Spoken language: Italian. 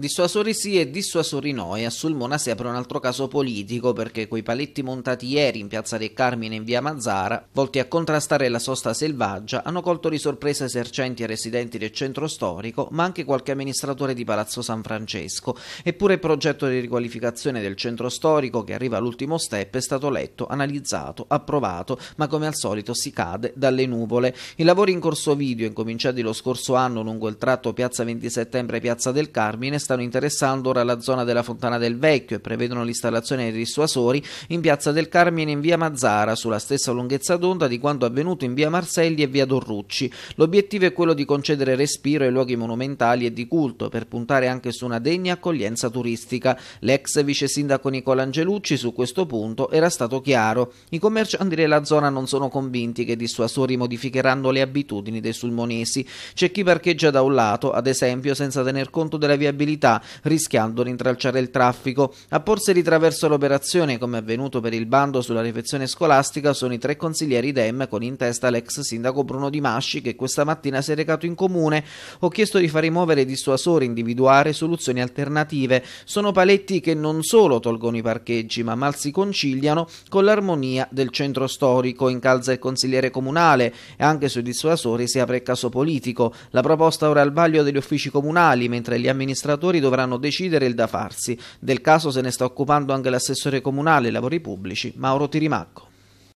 Dissuasori sì e dissuasori no, e a Sulmona si apre un altro caso politico perché quei paletti montati ieri in piazza del Carmine in via Mazzara, volti a contrastare la sosta selvaggia, hanno colto di sorpresa esercenti e residenti del centro storico, ma anche qualche amministratore di Palazzo San Francesco. Eppure il progetto di riqualificazione del centro storico, che arriva all'ultimo step, è stato letto, analizzato, approvato, ma come al solito si cade dalle nuvole. I lavori in corso video, incominciati lo scorso anno lungo il tratto piazza 20 settembre-piazza del Carmine, stanno interessando ora la zona della Fontana del Vecchio e prevedono l'installazione dei dissuasori in piazza del Carmine in via Mazzara, sulla stessa lunghezza d'onda di quanto avvenuto in via Marselli e via Dorrucci. L'obiettivo è quello di concedere respiro ai luoghi monumentali e di culto per puntare anche su una degna accoglienza turistica. L'ex vice sindaco Nicola Angelucci su questo punto era stato chiaro. I commercianti della zona non sono convinti che i dissuasori modificheranno le abitudini dei sulmonesi. C'è chi parcheggia da un lato, ad esempio, senza tener conto della viabilità velocità rischiando di intralciare il traffico. A porsi ritraverso l'operazione, come avvenuto per il bando sulla refezione scolastica, sono i tre consiglieri DEM con in testa l'ex sindaco Bruno Di Masci che questa mattina si è recato in comune. Ho chiesto di far rimuovere i dissuasori, individuare soluzioni alternative. Sono paletti che non solo tolgono i parcheggi, ma mal si conciliano con l'armonia del centro storico, incalza il consigliere comunale e anche sui dissuasori si apre il caso politico. La proposta ora al vaglio degli uffici comunali, mentre gli amministratori lavoratori dovranno decidere il da farsi. Del caso se ne sta occupando anche l'assessore comunale ai lavori pubblici, Mauro Tirimacco.